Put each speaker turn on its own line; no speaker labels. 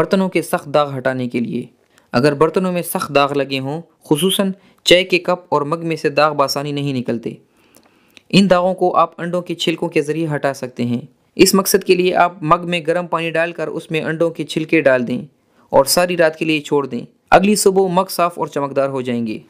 बर्तनों के सख्त दाग हटाने के लिए अगर बर्तनों में सख्त दाग लगे हों खूस चाय के कप और मग में से दाग बासानी नहीं निकलते इन दागों को आप अंडों के छिलकों के ज़रिए हटा सकते हैं इस मकसद के लिए आप मग में गर्म पानी डालकर उसमें अंडों के छिलके डाल दें और सारी रात के लिए छोड़ दें अगली सुबह मग साफ़ और चमकदार हो जाएंगे